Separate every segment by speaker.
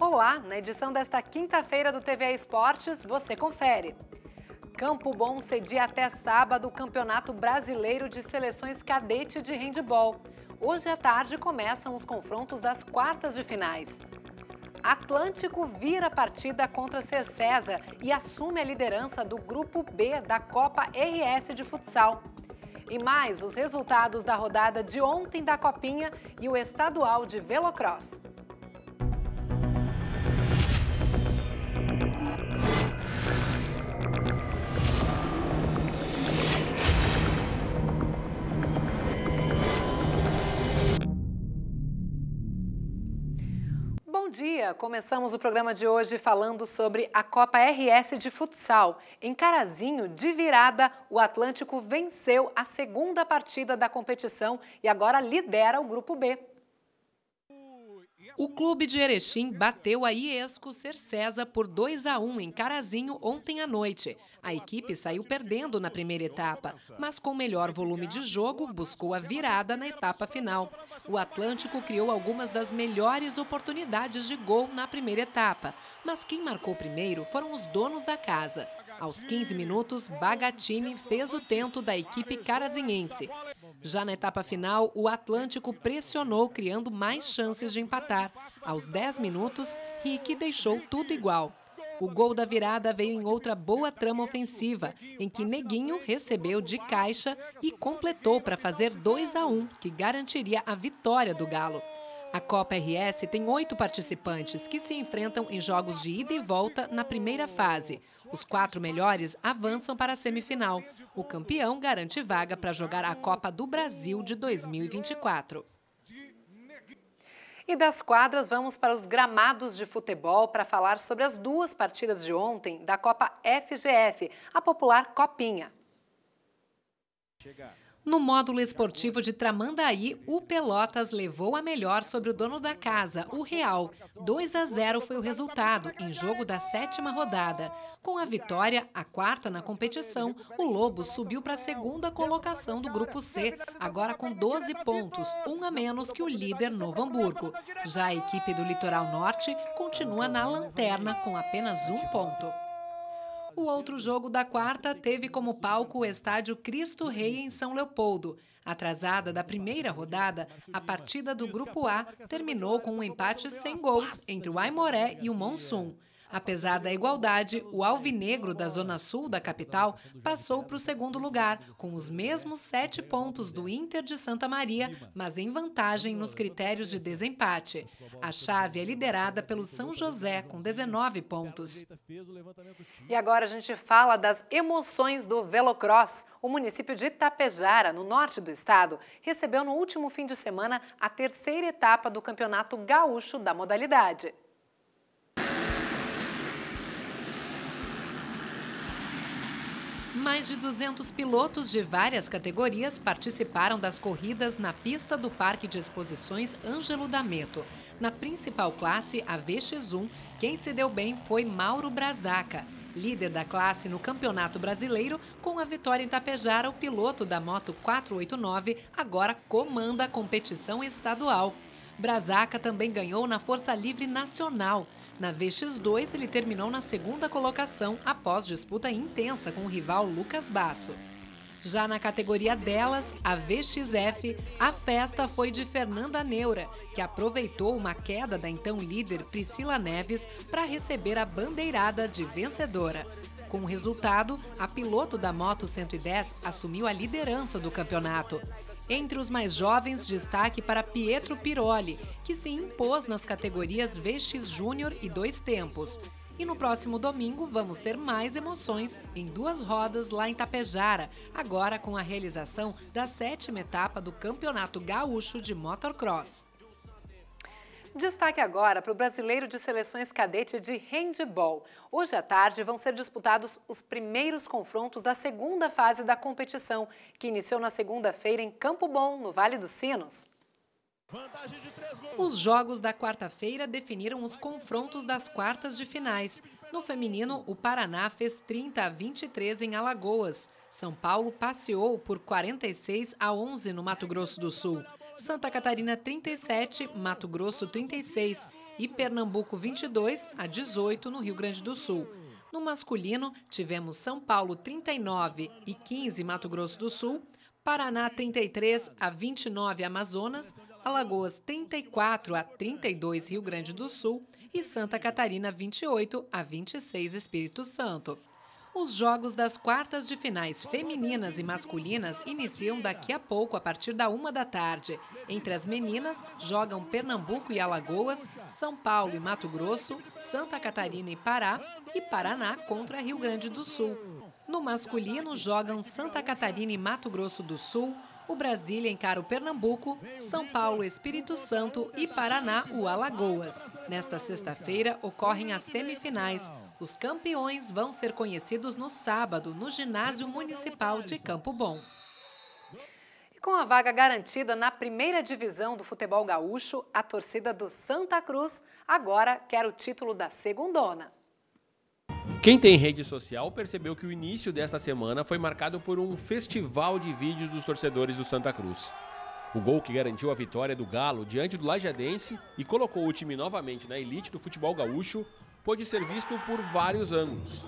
Speaker 1: Olá, na edição desta quinta-feira do TVA Esportes, você confere. Campo Bom cedia até sábado o Campeonato Brasileiro de Seleções Cadete de Handball. Hoje à tarde começam os confrontos das quartas de finais. Atlântico vira a partida contra César e assume a liderança do Grupo B da Copa RS de Futsal. E mais os resultados da rodada de ontem da Copinha e o estadual de Velocross. dia! Começamos o programa de hoje falando sobre a Copa RS de futsal. Em Carazinho, de virada, o Atlântico venceu a segunda partida da competição e agora lidera o Grupo B. O clube de Erechim bateu a Iesco Cercesa por 2 a 1 em Carazinho ontem à noite. A equipe saiu perdendo na primeira etapa, mas com melhor volume de jogo buscou a virada na etapa final. O Atlântico criou algumas das melhores oportunidades de gol na primeira etapa, mas quem marcou primeiro foram os donos da casa. Aos 15 minutos, Bagatini fez o tento da equipe carazinhense. Já na etapa final, o Atlântico pressionou, criando mais chances de empatar. Aos 10 minutos, Rick deixou tudo igual. O gol da virada veio em outra boa trama ofensiva, em que Neguinho recebeu de caixa e completou para fazer 2 a 1, que garantiria a vitória do Galo. A Copa RS tem oito participantes que se enfrentam em jogos de ida e volta na primeira fase. Os quatro melhores avançam para a semifinal. O campeão garante vaga para jogar a Copa do Brasil de 2024. E das quadras, vamos para os gramados de futebol para falar sobre as duas partidas de ontem da Copa FGF, a popular Copinha. No módulo esportivo de Tramandaí, o Pelotas levou a melhor sobre o dono da casa, o Real. 2 a 0 foi o resultado em jogo da sétima rodada. Com a vitória, a quarta na competição, o Lobo subiu para a segunda colocação do Grupo C, agora com 12 pontos, um a menos que o líder Novo Hamburgo. Já a equipe do Litoral Norte continua na lanterna com apenas um ponto. O outro jogo da quarta teve como palco o estádio Cristo Rei em São Leopoldo. Atrasada da primeira rodada, a partida do Grupo A terminou com um empate sem gols entre o Aimoré e o Monsum. Apesar da igualdade, o alvinegro da zona sul da capital passou para o segundo lugar, com os mesmos sete pontos do Inter de Santa Maria, mas em vantagem nos critérios de desempate. A chave é liderada pelo São José, com 19 pontos. E agora a gente fala das emoções do Velocross. O município de Itapejara, no norte do estado, recebeu no último fim de semana a terceira etapa do Campeonato Gaúcho da modalidade. Mais de 200 pilotos de várias categorias participaram das corridas na pista do Parque de Exposições Ângelo D'Ameto. Na principal classe, a VX1, quem se deu bem foi Mauro Brazaca, líder da classe no Campeonato Brasileiro, com a vitória em Tapejara, o piloto da moto 489 agora comanda a competição estadual. Brazaca também ganhou na Força Livre Nacional. Na VX2, ele terminou na segunda colocação após disputa intensa com o rival Lucas Basso. Já na categoria delas, a VXF, a festa foi de Fernanda Neura, que aproveitou uma queda da então líder Priscila Neves para receber a bandeirada de vencedora. Com o resultado, a piloto da Moto 110 assumiu a liderança do campeonato. Entre os mais jovens, destaque para Pietro Piroli, que se impôs nas categorias VX Júnior e Dois Tempos. E no próximo domingo vamos ter mais emoções em duas rodas lá em Tapejara, agora com a realização da sétima etapa do Campeonato Gaúcho de Motocross. Destaque agora para o brasileiro de seleções cadete de handball. Hoje à tarde vão ser disputados os primeiros confrontos da segunda fase da competição, que iniciou na segunda-feira em Campo Bom, no Vale dos Sinos. Os jogos da quarta-feira definiram os confrontos das quartas de finais. No feminino, o Paraná fez 30 a 23 em Alagoas. São Paulo passeou por 46 a 11 no Mato Grosso do Sul. Santa Catarina 37, Mato Grosso 36 e Pernambuco 22 a 18 no Rio Grande do Sul. No masculino, tivemos São Paulo 39 e 15 Mato Grosso do Sul, Paraná 33 a 29 Amazonas, Alagoas 34 a 32 Rio Grande do Sul e Santa Catarina 28 a 26 Espírito Santo. Os jogos das quartas de finais femininas e masculinas iniciam daqui a pouco, a partir da uma da tarde. Entre as meninas, jogam Pernambuco e Alagoas, São Paulo e Mato Grosso, Santa Catarina e Pará, e Paraná contra Rio Grande do Sul. No masculino, jogam Santa Catarina e Mato Grosso do Sul, o Brasília encara o Pernambuco, São Paulo, Espírito Santo e Paraná, o Alagoas. Nesta sexta-feira ocorrem as semifinais. Os campeões vão ser conhecidos no sábado, no Ginásio Municipal de Campo Bom. E com a vaga garantida na primeira divisão do futebol gaúcho, a torcida do Santa Cruz agora quer o título da segundona.
Speaker 2: Quem tem rede social percebeu que o início dessa semana foi marcado por um festival de vídeos dos torcedores do Santa Cruz. O gol que garantiu a vitória do Galo diante do Lajadense e colocou o time novamente na elite do futebol gaúcho pôde ser visto por vários ângulos.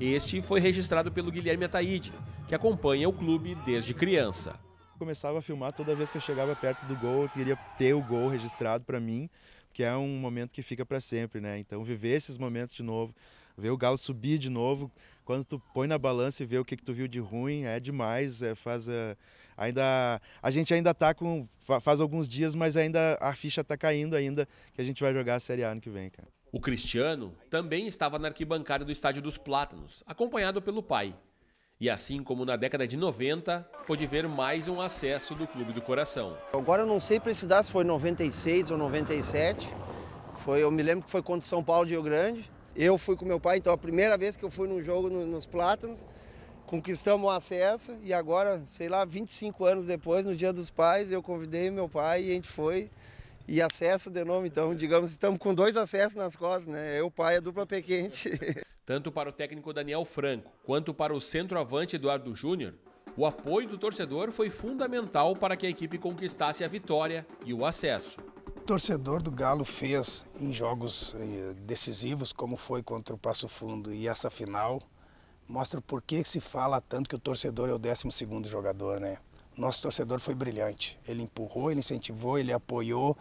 Speaker 2: Este foi registrado pelo Guilherme Ataíde, que acompanha o clube desde criança. Eu começava a filmar toda vez que eu chegava perto do gol, eu queria ter o gol registrado para mim, que é um momento que fica para sempre, né? Então viver esses momentos de novo, Ver o galo subir de novo, quando tu põe na balança e vê o que, que tu viu de ruim, é demais, é, faz a, é, ainda a gente ainda tá com faz alguns dias, mas ainda a ficha está caindo ainda que a gente vai jogar a Série A ano que vem, cara. O Cristiano também estava na arquibancada do Estádio dos Plátanos, acompanhado pelo pai. E assim como na década de 90, pôde ver mais um acesso do Clube do Coração. Agora eu não sei precisar se foi 96 ou 97. Foi, eu me lembro que foi contra São Paulo de Rio Grande eu fui com meu pai, então a primeira vez que eu fui num jogo no, nos Plátanos, conquistamos o acesso e agora, sei lá, 25 anos depois, no Dia dos Pais, eu convidei meu pai e a gente foi. E acesso de novo, então, digamos, estamos com dois acessos nas costas, né? Eu, pai, a dupla pequente. Tanto para o técnico Daniel Franco quanto para o centroavante Eduardo Júnior, o apoio do torcedor foi fundamental para que a equipe conquistasse a vitória e o acesso torcedor do Galo fez em jogos eh, decisivos, como foi contra o Passo Fundo e essa final, mostra por que se fala tanto que o torcedor é o 12 jogador, né? Nosso torcedor foi brilhante. Ele empurrou, ele incentivou, ele apoiou,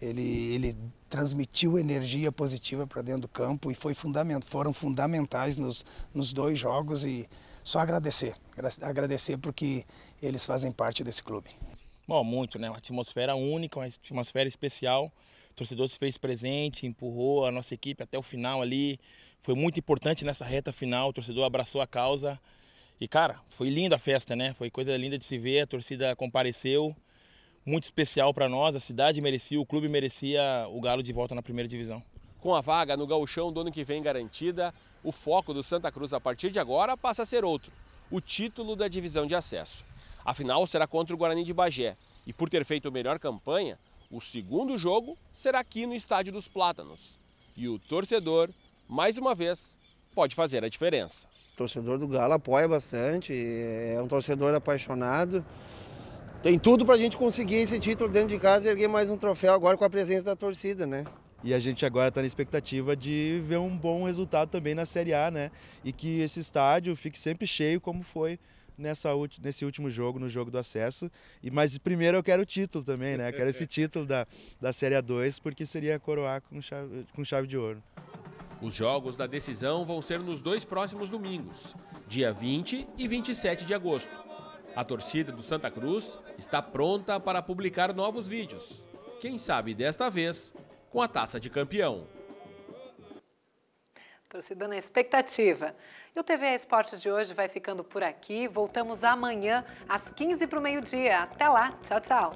Speaker 2: ele, ele transmitiu energia
Speaker 1: positiva para dentro do campo e foi fundament, foram fundamentais nos, nos dois jogos e só agradecer, agradecer porque eles fazem parte desse clube.
Speaker 2: Bom, muito, né? Uma atmosfera única, uma atmosfera especial. O torcedor se fez presente, empurrou a nossa equipe até o final ali. Foi muito importante nessa reta final, o torcedor abraçou a causa. E, cara, foi linda a festa, né? Foi coisa linda de se ver, a torcida compareceu. Muito especial para nós, a cidade merecia, o clube merecia o Galo de volta na primeira divisão. Com a vaga no gauchão do ano que vem garantida, o foco do Santa Cruz a partir de agora passa a ser outro, o título da divisão de acesso. A final será contra o Guarani de Bagé. E por ter feito a melhor campanha, o segundo jogo será aqui no Estádio dos Plátanos. E o torcedor, mais uma vez, pode fazer a diferença. O torcedor do Galo apoia bastante, é um torcedor apaixonado. Tem tudo para a gente conseguir esse título dentro de casa e erguer mais um troféu agora com a presença da torcida, né? E a gente agora está na expectativa de ver um bom resultado também na Série A, né? E que esse estádio fique sempre cheio como foi nessa nesse último jogo, no jogo do acesso. E, mas primeiro eu quero o título também, né? Eu quero esse título da, da Série A2, porque seria coroar com chave, com chave de ouro. Os jogos da decisão vão ser nos dois próximos domingos, dia 20 e 27 de agosto. A torcida do Santa Cruz está pronta para publicar novos vídeos. Quem sabe desta vez com a taça de campeão.
Speaker 1: Torcida na expectativa. E o TV Esportes de hoje vai ficando por aqui. Voltamos amanhã às 15 para o meio-dia. Até lá. Tchau, tchau.